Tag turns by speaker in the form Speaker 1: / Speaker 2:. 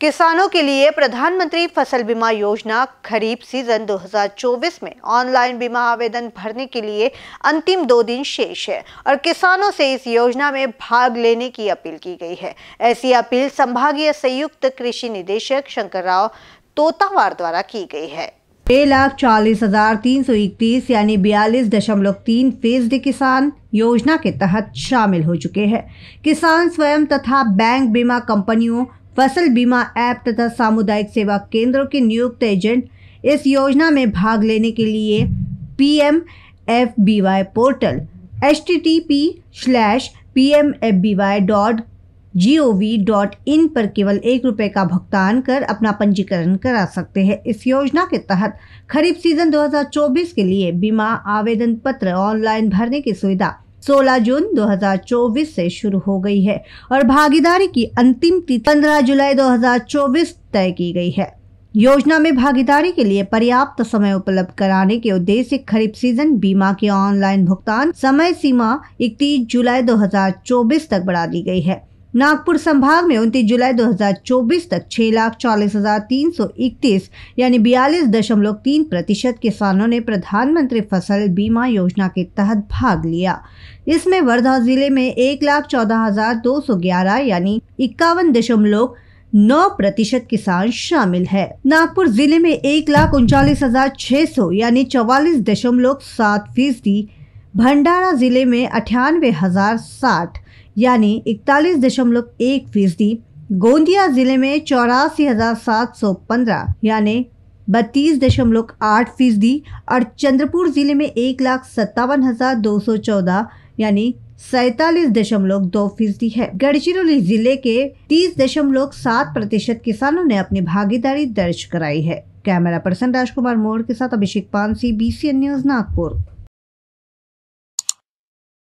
Speaker 1: किसानों के लिए प्रधानमंत्री फसल बीमा योजना खरीफ सीजन 2024 में ऑनलाइन बीमा आवेदन भरने के लिए अंतिम दो दिन शेष है और किसानों से इस योजना में भाग लेने की अपील की गई है ऐसी अपील संभागीय संयुक्त कृषि निदेशक शंकर राव तोतावार द्वारा की गई है छह लाख चालीस हजार तीन सौ इकतीस यानी बयालीस दशमलव तीन फीसदी किसान योजना के तहत शामिल हो चुके हैं किसान स्वयं तथा बैंक बीमा कंपनियों फसल बीमा ऐप तथा सामुदायिक सेवा केंद्रों के नियुक्त एजेंट इस योजना में भाग लेने के लिए P M F B Y portal H T T P slash P M F B Y dot G O V dot in पर केवल एक रुपये का भुगतान कर अपना पंजीकरण करा सकते हैं इस योजना के तहत खरीफ सीजन 2024 के लिए बीमा आवेदन पत्र ऑनलाइन भरने की सुविधा 16 जून 2024 से शुरू हो गई है और भागीदारी की अंतिम तिथि 15 जुलाई 2024 तय की गई है योजना में भागीदारी के लिए पर्याप्त समय उपलब्ध कराने के उद्देश्य खरीफ सीजन बीमा के ऑनलाइन भुगतान समय सीमा 31 जुलाई 2024 तक बढ़ा दी गई है नागपुर संभाग में उनतीस जुलाई 2024 तक छह लाख चालीस हजार तीन सौ इकतीस यानी बयालीस दशमलव तीन प्रतिशत किसानों ने प्रधानमंत्री फसल बीमा योजना के तहत भाग लिया इसमें वर्धा जिले में एक लाख चौदह हजार दो सौ ग्यारह यानी इक्यावन दशमलव नौ प्रतिशत किसान शामिल है नागपुर जिले में एक लाख उनचालीस हजार छह सौ यानी चौवालीस दशमलव सात फीसदी भंडारा ज़िले में अठानवे हज़ार साठ यानी इकतालीस दशमलव एक फीसदी गोंदिया ज़िले में चौरासी हज़ार सात सौ पंद्रह यानी बत्तीस दशमलव आठ फीसदी और चंद्रपुर ज़िले में एक लाख सत्तावन हज़ार दो सौ चौदह यानी सैतालीस दशमलव दो फीसदी है गढ़चिरौली जिले के तीस दशमलव सात प्रतिशत किसानों ने अपनी भागीदारी दर्ज कराई है कैमरा पर्सन राजकुमार मोड़ के साथ अभिषेक पानसी एन न्यूज नागपुर